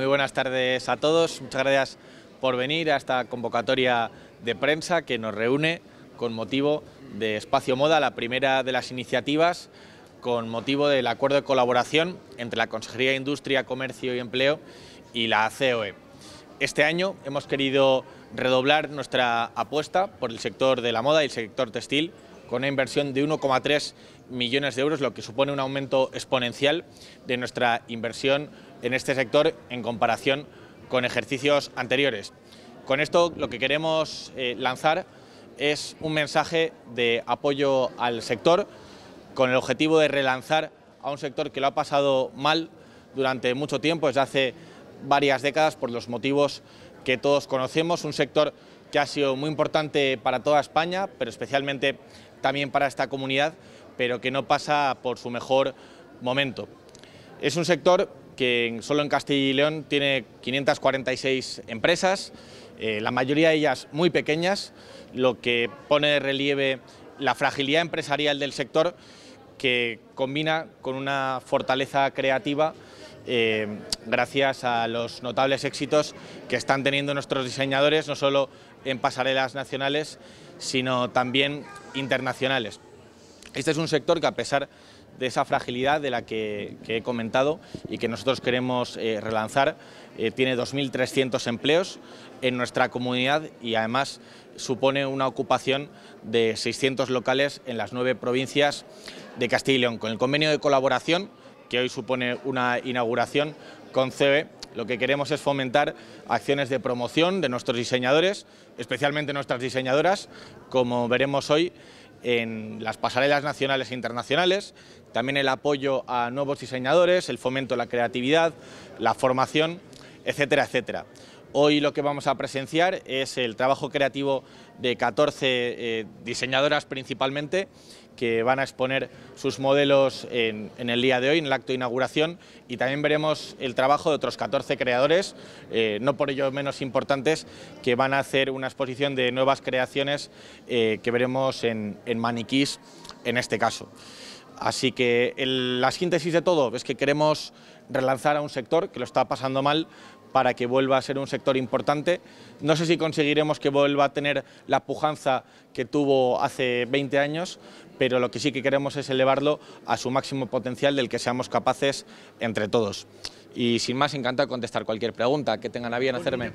Muy buenas tardes a todos, muchas gracias por venir a esta convocatoria de prensa que nos reúne con motivo de Espacio Moda, la primera de las iniciativas con motivo del acuerdo de colaboración entre la Consejería de Industria, Comercio y Empleo y la COE. Este año hemos querido redoblar nuestra apuesta por el sector de la moda y el sector textil con una inversión de 1,3 millones de euros, lo que supone un aumento exponencial de nuestra inversión en este sector en comparación con ejercicios anteriores. Con esto lo que queremos eh, lanzar es un mensaje de apoyo al sector con el objetivo de relanzar a un sector que lo ha pasado mal durante mucho tiempo, desde hace varias décadas, por los motivos que todos conocemos, un sector que ha sido muy importante para toda España, pero especialmente también para esta comunidad, pero que no pasa por su mejor momento. Es un sector que solo en Castilla y León tiene 546 empresas, eh, la mayoría de ellas muy pequeñas, lo que pone de relieve la fragilidad empresarial del sector que combina con una fortaleza creativa eh, gracias a los notables éxitos que están teniendo nuestros diseñadores, no solo en pasarelas nacionales, sino también internacionales. Este es un sector que a pesar de esa fragilidad de la que, he comentado y que nosotros queremos eh, relanzar, eh, tiene 2.300 empleos en nuestra comunidad y además supone una ocupación de 600 locales en las nueve provincias de Castilla y León. Con el convenio de colaboración que hoy supone una inauguración con CEBE, lo que queremos es fomentar acciones de promoción de nuestros diseñadores, especialmente nuestras diseñadoras, como veremos hoy en las pasarelas nacionales e internacionales, también el apoyo a nuevos diseñadores, el fomento a la creatividad, la formación, etcétera, etcétera. Hoy lo que vamos a presenciar es el trabajo creativo de 14 eh, diseñadoras principalmente que van a exponer sus modelos en, el día de hoy, en el acto de inauguración, y también veremos el trabajo de otros 14 creadores, eh, no por ello menos importantes, que van a hacer una exposición de nuevas creaciones eh, que veremos en, en maniquís en este caso. Así que la síntesis de todo es que queremos relanzar a un sector que lo está pasando mal para que vuelva a ser un sector importante. No sé si conseguiremos que vuelva a tener la pujanza que tuvo hace 20 años, pero lo que sí que queremos es elevarlo a su máximo potencial del que seamos capaces entre todos. Y sin más, encanta contestar cualquier pregunta que tengan a bien hacerme.